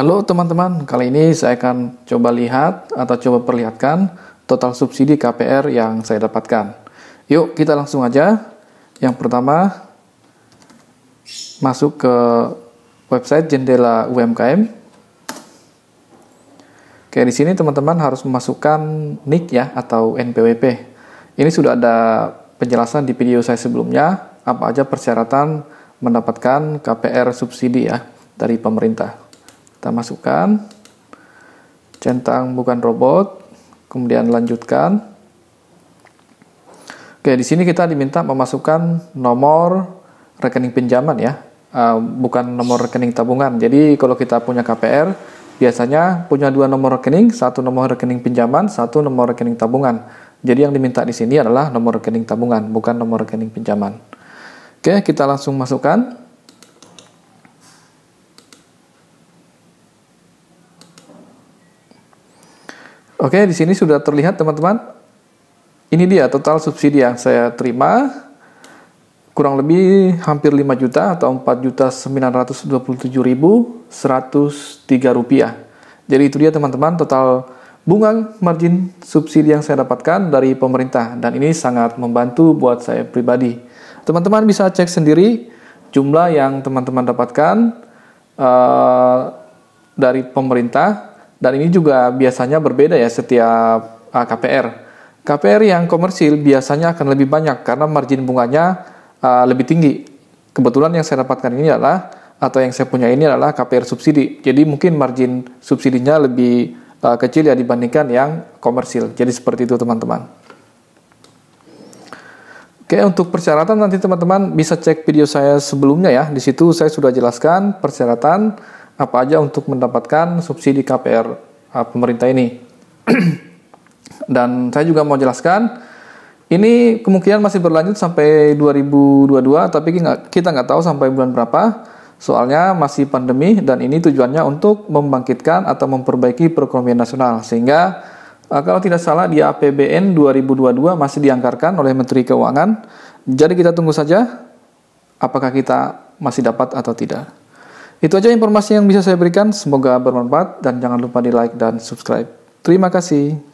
Halo teman-teman, kali ini saya akan coba lihat atau coba perlihatkan total subsidi KPR yang saya dapatkan. Yuk, kita langsung aja. Yang pertama, masuk ke website jendela UMKM. Oke, di sini teman-teman harus memasukkan NIK ya atau NPWP. Ini sudah ada penjelasan di video saya sebelumnya apa aja persyaratan mendapatkan KPR subsidi ya dari pemerintah kita masukkan centang bukan robot kemudian lanjutkan oke di sini kita diminta memasukkan nomor rekening pinjaman ya uh, bukan nomor rekening tabungan jadi kalau kita punya KPR biasanya punya dua nomor rekening satu nomor rekening pinjaman satu nomor rekening tabungan jadi yang diminta di sini adalah nomor rekening tabungan bukan nomor rekening pinjaman oke kita langsung masukkan Oke, di sini sudah terlihat teman-teman. Ini dia total subsidi yang saya terima. Kurang lebih hampir 5 juta atau 4 juta 927 ribu rupiah. Jadi itu dia teman-teman total bunga margin subsidi yang saya dapatkan dari pemerintah dan ini sangat membantu buat saya pribadi. Teman-teman bisa cek sendiri jumlah yang teman-teman dapatkan uh, dari pemerintah dan ini juga biasanya berbeda ya setiap uh, ah, KPR. KPR yang komersil biasanya akan lebih banyak karena margin bunganya uh, lebih tinggi. Kebetulan yang saya dapatkan ini adalah atau yang saya punya ini adalah KPR subsidi. Jadi mungkin margin subsidinya lebih uh, kecil ya dibandingkan yang komersil. Jadi seperti itu teman-teman. Oke, untuk persyaratan nanti teman-teman bisa cek video saya sebelumnya ya. Di situ saya sudah jelaskan persyaratan apa aja untuk mendapatkan subsidi KPR uh, pemerintah ini. Dan saya juga mau jelaskan ini kemungkinan masih berlanjut sampai 2022 tapi kita nggak tahu sampai bulan berapa. Soalnya masih pandemi dan ini tujuannya untuk membangkitkan atau memperbaiki perekonomian nasional sehingga uh, kalau tidak salah di APBN 2022 masih dianggarkan oleh Menteri Keuangan. Jadi kita tunggu saja apakah kita masih dapat atau tidak. Itu aja informasi yang bisa saya berikan. Semoga bermanfaat dan jangan lupa di like dan subscribe. Terima kasih.